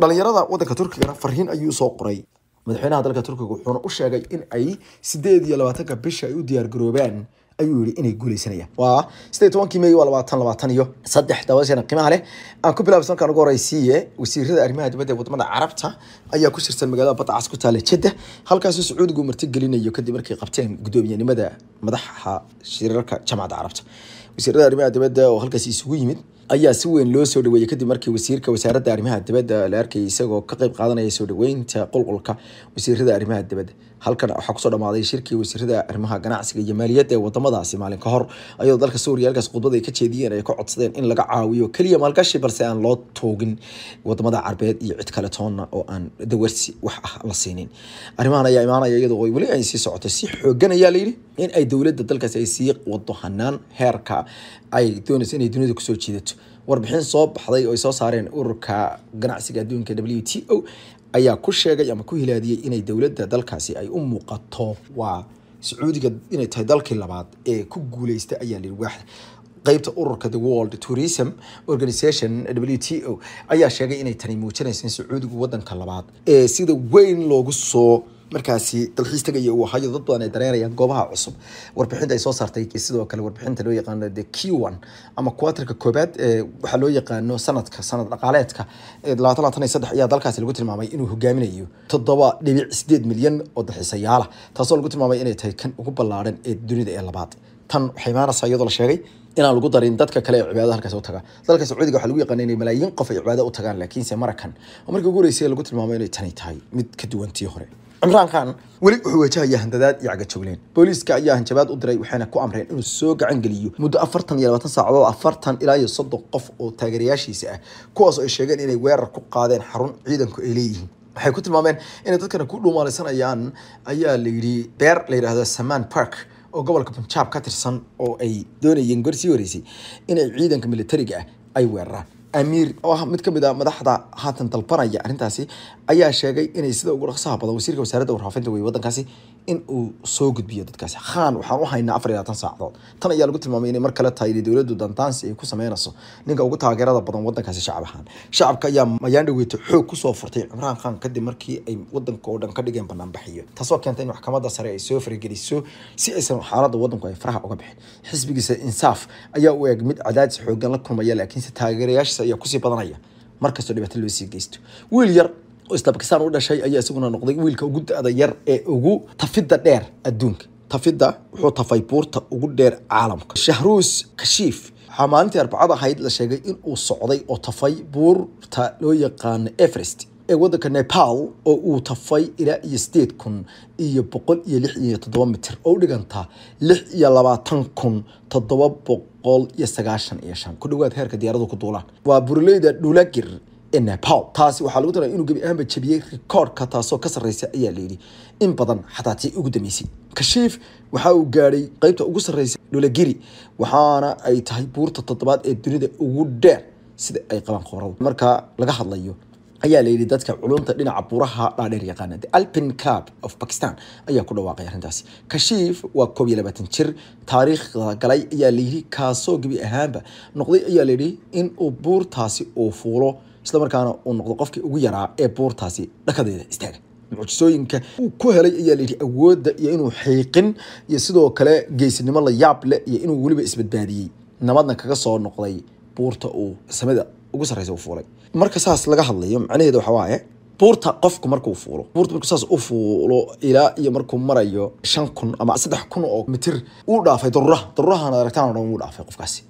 dhalinyarada wadanka turkigana fariin ayuu soo qoray madaxweynaha dalka turkiga wuxuuna u sheegay in ay sideed iyo labaatanka bisha ay u diyaargaroobaan ayuu yidhi inay guuleysanayaan waa sideed tobankii may waa labaatan labaatan iyo saddex daawashana qiimaha leh aan ku bilaabay sanadkan ugu horeysiiye wasiirada arrimaha dibadda ee wadamada carabta ayaa ku sirsan magaalada badda cas ku taala jeddah halkaasoo sacuudigu marti gelinayo kadib markay qabteen guddoomiyenimada madaxa shirarka jamacadda carabta wasiirada arrimaha dibadda oo halkaasi isugu yimid ayaa si weyn loo soo dhaweeyey kadib markii wasiirka wasaaradda arrimaha dibadda la arkayay isagoo ka qayb qaadanaya soo dhaweynta qulqulka wasiirada arrimaha dibadda halkan waxaa kusoo dhamaaday shirkii wasiirada arrimaha ganacsiga iyo maaliyadda ee wadamadaasi maalin ka hor ayadoo dalka suuriya halkaas khudbad ay ka jeediyeen ay ka codsadeen in laga caawiyo keliya maalgashi balse aan loo toogin wadamada carbeed iyo cid kale toonna oo aan dawarsi wax ah la siinin arrimahan ayaa imaanaya iyadoo weli ay sii socoto si xoogan ayaa layidhi in ay dowladda dalkaas ay sii wado hanaan heerka ay doonayso inay dunida kusoo jiidato warbixin soo baxday oo ay soo saareen ururka ganacsiga adduunka w t o ayaa ku sheegay ama ku hilaadiyay inay dowladda dalkaasi ay u muuqato waa sacuudiga inay tahay dalkii labaad ee ku guuleysta ayaa lii waaxda qaybta ururka the world tourism organization w t o ayaa sheegay inay tani muujinaysa in sacuudigu wadanka labaad ee sida weyn loogu soo markaasi dalxiis tagaya uu ahayo dad badan ay dareerayaan goobaha cusub warbixinta ay soo saartay sidoo kale warbixinta loo yaqaano the q one ama quarterka koobaad waxaa loo yaqaano sanadka sanad dhaqaaleedka labaatan labaatan iyo saddex ayaa dalkaasi lagu tilmaamay inuu hogaaminayo toddoba dhibic sideed milyan oo dalxiisayaala ah, taasoo lagu tilmaamay inay tahay kan ugu ballaadhan ee dunida ee labaad tan waxay imaanaysaa iyadoo la sheegay inaan lagu darin dadka kale ee cibaadada halkaas u tagaan dalka Sacuudiga waxaa lagu yaqaan inay malaayiin qof ay cibaadada u tagaan laakiinse Maraykan markii ugu horeysay lagu tilmaamay inay tani tahay mid ka duwan hore cimraan khan weli wuxuu wajahaya handadaad iyo cagajogleen booliiska ayaa hanjabaad u diray waxayna ku amreen inuu soo gacan muddo afartan iyo labaatan saacadood afartan ilaa iyo soddon qof oo taageerayaashiisa ah kuwaas oo ay sheegeen inay weerar ku qaadeen xarun ciidanku ay leeyihiin waxay ku tilmaameen inay dadkana ku dhumaalaysanayaan ayaa la beer la yidhaahda saman park oo gobolka punjaab ka tirsan oo ay doonayeen goor sii horeysay inay ciidanka militariga ah ay weeraraan amiir oo ah mid ka mid a ah madaxda haatan dalbanaya arrintaasi ayaa sheegay inay sida ugu dhaqsaha badan wasiirka wasaaradda warfaafinta wey waddankaasi in soo gudbiyo dadkaasi xaan waxaan u haynaa afar iyo labaatan saacadood tan ayaa lagu tilmaamay inay mar kale tahay inay dowladdu dantaansi ay ku sameynayso ninka ugu taageerada badan waddankaasi shacab ahaan shacabka ayaa mayaan xoog kusoo furtay cimraan khan kadib markii ay waddanka oo dhan ka dhigeen banaanbaxiyo taasoo keentay in maxkamadda sare ay soo farageliso si aysan xaaladda waddanku ay faraha uga bixin xisbigiisa insaaf ayaa u eeg mid cadaadis xooggan la kulmaya laakiinse taageerayaashiisa ayaa kusii badanaya markastoo dhibaato loo sii geysto wiil yar isdabkisaan u dhashay ayaa isaguna noqday wiilka ugu da-da yar ee ugu tafida dheer adduunka tafida wuxuu tafay buurta ugu dheer caalamka shahruus kashiif waxaa maalintii arbacada ahayd la sheegay in uu socday oo tafay buurta loo yaqaano everest ee waddanka nepal oo uu tafay ilaa iyo sideed kun iyo boqol iyo lix iyo toddoba mitir oo u dhigantaa lix iyo labaatan kun toddoba boqol iyo sagaashan iyo shan ku dhowaad heerka diyaaradu ku duulaan waa buruleyda dhulagir pow taasi waxaa lagu daray inuu gebi ahaanba jabiyey rikoorka taasoo ka sarreysa ayaa layidhi in badan xataa ugu dambeysay kashiif waxa uu gaadhay qeybta ugu sarreysa dhulagiri waxaana ay tahay buurta toddobaad ee dunida ugu dheer sida ay qabaan qoorada marka laga hadlayo ayaa layidhi dadka culunta dhinaca buuraha dhaadheer yaqaana the alpin club of pakistan ayaa ku dhawaaqay arrintaasi kashiif waa koob iyo labaatan jir taariikhda galay ayaa layidhi kaasoo gebi ahaanba noqday ayaa layidhi in buurtaasi uu fuulo islamarkaana uu noqdo qofkii ugu yaraa ee buurtaasi dhakadeeda istaaga mucjisooyinka uu ku helay ayaa layidhi awoodda iyo inuu xiiqin iyo sidoo kale geysinimo la yaab leh iyo inuu weliba isbadbaadiyey nabadna kaga soo noqday buurta uu samada ugu sarreysa u fuulay marka saas laga hadlayo macnaheeda waxa waaye buurta qofku markuu fuulo buurta markuu saas u fuulo ilaa iyo markuu marayo shan kun ama saddex kun oo mitir uu dhaafay daruraha darurahana aragtaan oo dhan uu dhaafay qofkaasi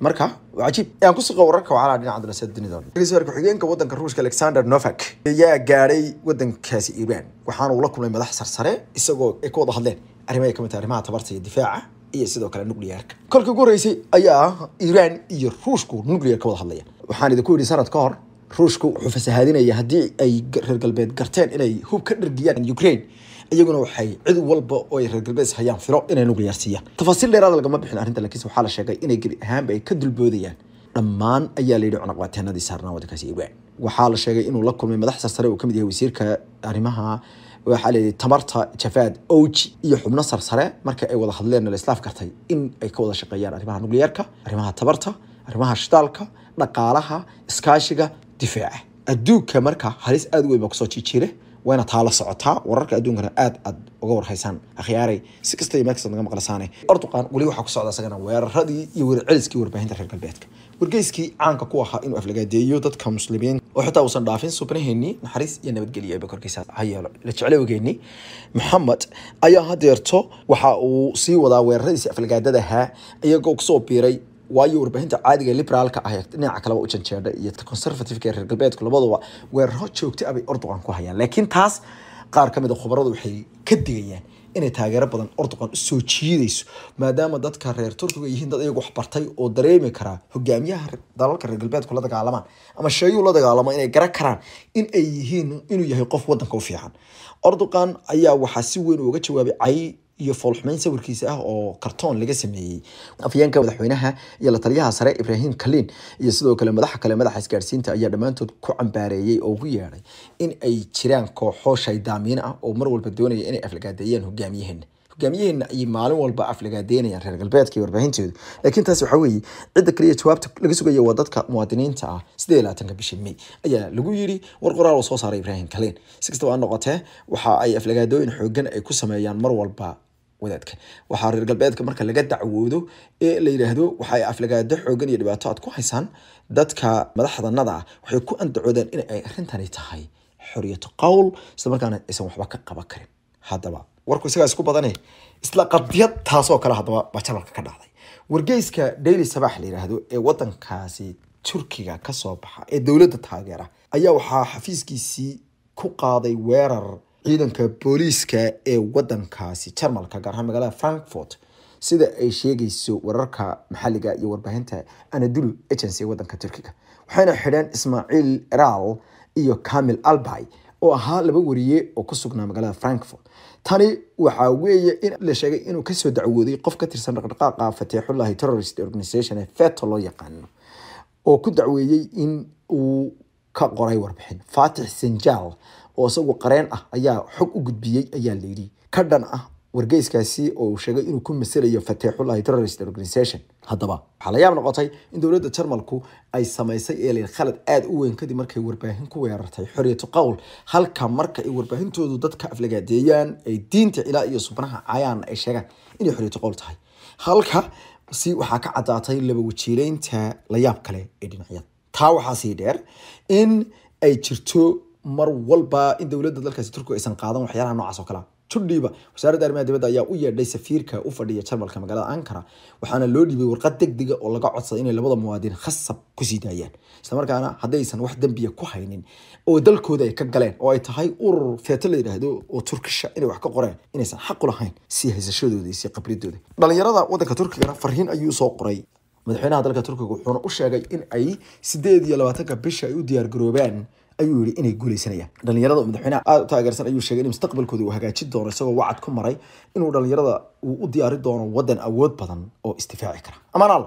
marka waa cajiib aan ku siqa wararka wacala dhinaca dalasa dunida sarka ku-xigeenka waddanka ruushka alexander novak ayaa gaadhay wadankaasi iran waxaana uu la kulmay madax sarsare isagoo ay ka wada hadleen arrimaha kamid tahay arrimaha tabarta iyo difaaca iyo sidoo kale nuclearka kolkii ugu horreysay ayaa iran iyo ruushku nuclear ka wada hadlaya waxaan idinku yidhi sanad ka hor ruushku wuxuu fasahaadinaya haddii ay reer galbeed garteen inay hub ka dhargiyaan ukraine iyaguna waxay cid walba oo ay reer galbees hayaan firo inay nuqliyaarsiiyaan tafaasiil dheeraada ah lagama bixin arrinta laakiinse waxaa la sheegay inay geli ahaanba ay ka dulboodayaan dhammaan ayaa la yidhi cunaq saarnaa waddankaasi iibgaan waxaa la sheegay inuu la kulmay madax sarsare uu ka mid yahay wasiirka arrimaha waxaa layidhi tamarta jafaad oji iyo xubno sarsare marka ay wada hadleenna la islaaf in ay ka wada shaqeeyaan arrimaha nucleyeerka arrimaha tabarta arrimaha shidaalka dhaqaalaha iskaashiga difaaca adduunka marka halis aada u weyn baa kusoo jijiire wayna taa socotaa wararka adduunkana aad aad uga warhaysaan akhyaaray si kasta iyo meel kasta naga maqlasaane orduqaan weli waxaa ku socda isagana weeraradii iyo weerarceliskii warbaahinta reer galbeedka wargeyskii caanka ku ahaa inuu aflagaadeeyo dadka muslimiin oo xitaa uusan dhaafin subnaheennii naxariis iyo nabadgelyo ba korkiisa ha yeelo la jeclowgeennii maxamed ayaa hadeerto waxa uu sii wadaa weeraradiisi aflagaadadahaa iyagoo kusoo biiray waayo warbaahinta caadiga liberaalka ah dhinaca kaleba u janjeedha iyo conservativeka reer galbeedku labaduba weeraro joogta abay ah ordoqan ku hayaan laakiin taas qaar ka mid a ah waxay ka digayaan inay taageero badan ordoqan usoo jiidayso maadaama dadka reer turkiga yihiin dad iyagu waxbartay oo dareemi karaa hogaamiyaha dalalka reer galbeedku la dagaalamaan ama sheeyuu la dagaalamo inay gara karaan in ay yihiin inuu yahay qof wadanka u fiican ordoqan ayaa waxaa si weyn uga jawaabay cay iyo foolxumayn sawirkiisa ah oo kartoon laga sameeyey afyeenka madaxweynaha iyo la taliyaha sare ibraahim kaliin iyo sidoo kale madaxa kale madaxa isgaadhsiinta ayaa dhammaantood ku cambaareeyey oo ugu yeedhay in ay jiraan kooxoo shaydaamiin ah oo mar walba doonaya inay aflagaadeeyaan hogaamiyaheena hogaamiyaheenna ayay maalin walba aflagaadeynayaan reer galbeedka iyo warbaahinteedu laakiin taas waxaa weeye cidda kaliya jawaabta laga sugaya waa dadka muwaadiniinta ah sidee laatanka bishii mey ayaa lagu yidhi war qoraal oo soo saaray ibraahim kaliin si kastaba ha noqotee waxa ay aflagaadooyin xoogan ay ku sameeyaan mar walba wadaadka waxaa reer galbeedka marka laga dacwoodo ee la yidhaahdo waxay aflagaado xoogan iyo dhibaato aad ku haysaan dadka madaxdanada ah waxay ku andacoodeen in ay arrintani tahay xoriyatu qowl isla markaana aysan waxba ka qaban karin haddaba warku isagaa isku badane isla qadiyad taasoo kale haddaba baa jalalka ka dhacday wargeyska daily sabax la yidhaahdo ee wadankaasi turkiga kasoo baxa ee dowladda taageera ayaa waxaa xafiiskiisii ku qaaday weerar ciidanka booliiska ee wadankaasi jarmalka gaarahaan ahaan magaalada frankfort sida ay sheegayso wararka maxaliga iyo warbaahinta anadulu agency ee wadanka turkiga waxayna xidheen ismaaciil eraal iyo camil albay oo ahaa laba wariye oo ku sugnaa magaalada frankfort tani waxaa weeye in la sheegay inuu kasoo dacwooday qof ka tirsan dhaqdhaqaaqa fateexullahi terrorist organization ee feto loo yaqaano oo ku dacweeyey in uu ka qoray warbixin faatix sinjaal oo isagu qareen ah ayaa xog u gudbiyey ayaa layidhi ka ah wargeyskaasi oo uu sheegay inuu ku masalayo fateexullahi terrorist organization haddaba waxaa la yaab noqotay in dowladda jarmalku ay samaysay eelin khalad aad u weyn kadib markay warbaahin ku weerartay xoriyatu qowl halka marka ay warbaahintoodu dadka aflagaadeeyaan ay diinta ilaa iyo subnaha cayaan ay sheegaan inay xoriyatu qowl tahay halka si waxaa ka caddaatay laba layaab kale ee dhinacyada taa waxaa sii dheer in ay jirto mar walba in dowladda dalkaasi turkiga aysan qaadan waxyaalaha noocaas oo kalea judhiiba wasaaradda arrimaha dibadda ayaa u yeedhay safiirka u fadhiya jarmalka magaalada ankara waxaana loo dhiibay warqad degdega oo laga codsaday inay labada muwaadin khasab ku sii daayaan islamarkaana haddaysan wax dembiya ku haynin oo dalkooda ay ka galeen oo ay tahay urur feeto la yidhaahdo oo turkisha inay wax ka qoreen inaysan xaq u lahayn sii haysashadooda iyo sii qabliyadooda dhallinyarada waddanka turkigana farriin ayuu soo qoray madaxweynaha dalka turkiga wuxuuna u sheegay in ay sideed iyo labaatanka bisha ay u diyaargaroobaan ayuu yii inay guuleysanayaan dhalinyarada madaxweyneha aada u taageersan ayuu sheegay in mustaqbalkooda uu hagaajin doono isagoo wacad ku maray inuu dhalinyarada uu u diyaari doono wadan awood badan oo istifaaci kara amaan